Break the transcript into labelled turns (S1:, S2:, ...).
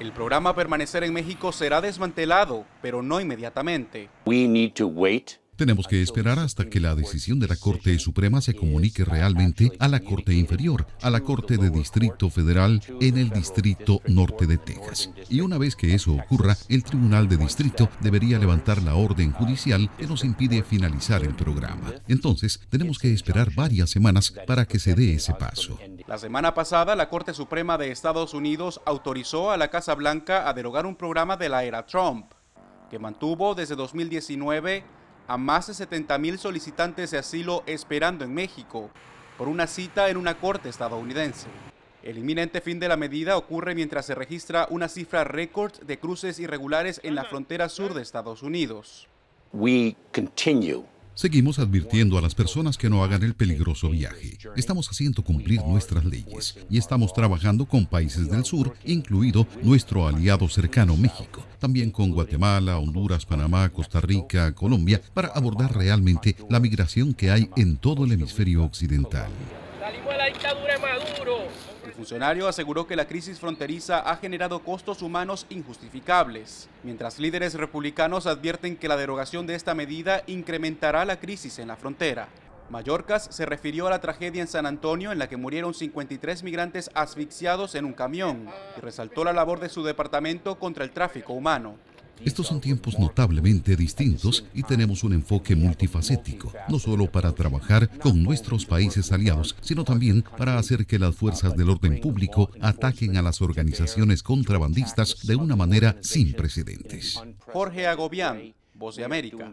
S1: El programa Permanecer en México será desmantelado, pero no inmediatamente. We
S2: need to wait tenemos que esperar hasta que la decisión de la Corte Suprema se comunique realmente a la Corte Inferior, a la Corte de Distrito Federal en el Distrito Norte de Texas. Y una vez que eso ocurra, el Tribunal de Distrito debería levantar la orden judicial que nos impide finalizar el programa. Entonces, tenemos que esperar varias semanas para que se dé ese paso.
S1: La semana pasada, la Corte Suprema de Estados Unidos autorizó a la Casa Blanca a derogar un programa de la era Trump, que mantuvo desde 2019 a más de 70.000 solicitantes de asilo esperando en México por una cita en una corte estadounidense. El inminente fin de la medida ocurre mientras se registra una cifra récord de cruces irregulares en la frontera sur de Estados Unidos.
S2: We Seguimos advirtiendo a las personas que no hagan el peligroso viaje. Estamos haciendo cumplir nuestras leyes y estamos trabajando con países del sur, incluido nuestro aliado cercano México, también con Guatemala, Honduras, Panamá, Costa Rica, Colombia, para abordar realmente la migración que hay en todo el hemisferio occidental.
S1: El funcionario aseguró que la crisis fronteriza ha generado costos humanos injustificables, mientras líderes republicanos advierten que la derogación de esta medida incrementará la crisis en la frontera. Mallorcas se refirió a la tragedia en San Antonio en la que murieron 53 migrantes asfixiados en un camión y resaltó la labor de su departamento contra el tráfico humano.
S2: Estos son tiempos notablemente distintos y tenemos un enfoque multifacético, no solo para trabajar con nuestros países aliados, sino también para hacer que las fuerzas del orden público ataquen a las organizaciones contrabandistas de una manera sin precedentes.
S1: Jorge Agobián, Voz de América.